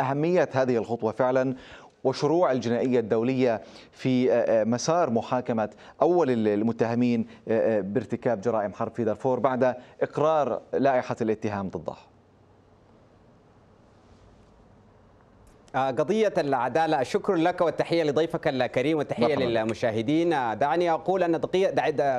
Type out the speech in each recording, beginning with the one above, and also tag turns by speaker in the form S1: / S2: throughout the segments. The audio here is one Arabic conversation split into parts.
S1: أهمية هذه الخطوة فعلا وشروع الجنائية الدولية في آه، آه، مسار محاكمة أول المتهمين آه، بارتكاب جرائم حرب في دارفور بعد إقرار لائحة الاتهام ضده
S2: آه، قضية العدالة شكر لك والتحية لضيفك الكريم والتحية بطلع. للمشاهدين آه، دعني أقول أن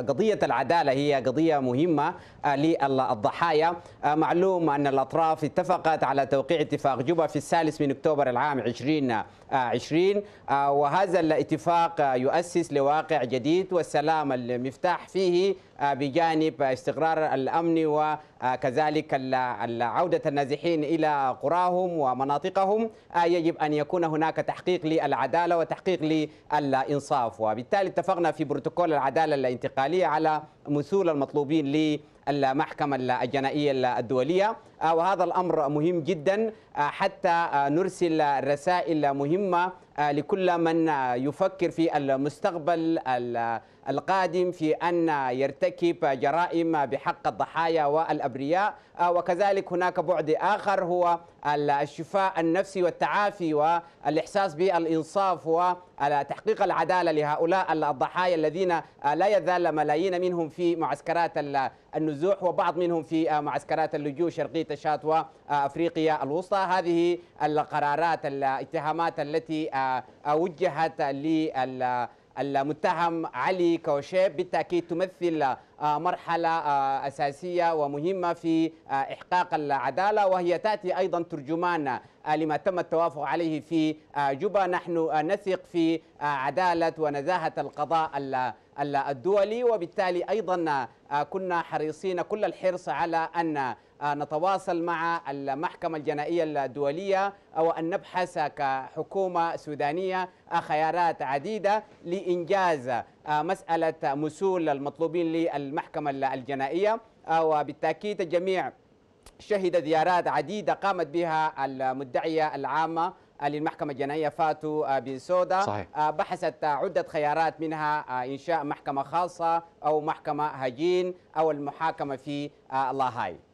S2: قضية العدالة هي قضية مهمة آه، للضحايا معلوم أن الأطراف اتفقت على توقيع اتفاق جوبا في الثالث من أكتوبر العام 2020 وهذا الاتفاق يؤسس لواقع جديد والسلام المفتاح فيه بجانب استقرار الأمن وكذلك عودة النازحين إلى قراهم ومناطقهم يجب أن يكون هناك تحقيق للعدالة وتحقيق للإنصاف وبالتالي اتفقنا في بروتوكول العدالة الانتقالية على مثول المطلوبين المحكمة الجنائية الدولية آه، وهذا الأمر مهم جدا آه، حتى آه، نرسل رسائل مهمة لكل من يفكر في المستقبل القادم في أن يرتكب جرائم بحق الضحايا والأبرياء وكذلك هناك بعد آخر هو الشفاء النفسي والتعافي والإحساس بالإنصاف وتحقيق العدالة لهؤلاء الضحايا الذين لا يزال ملايين منهم في معسكرات النزول الزوح وبعض منهم في آه، معسكرات اللجوء شرقية الشاط وأفريقيا الوسطى هذه القرارات الاتهامات التي آه، آه، وجهت لل المتهم علي كوشيب بالتاكيد تمثل مرحله اساسيه ومهمه في احقاق العداله وهي تاتي ايضا ترجمان لما تم التوافق عليه في جوبا نحن نثق في عداله ونزاهه القضاء الدولي وبالتالي أيضا آه، كنا حريصين كل الحرص على أن آه، نتواصل مع المحكمة الجنائية الدولية أو أن نبحث كحكومة سودانية آه، خيارات عديدة لإنجاز مسألة مسول المطلوبين للمحكمة الجنائية وبالتأكيد الجميع شهد زيارات عديدة قامت بها المدعية العامة آه، للمحكمه الجنائيه فاتو آه، بن صحيح. آه، بحثت عده خيارات منها انشاء محكمه خاصه او محكمه هجين او المحاكمه في
S1: لاهاي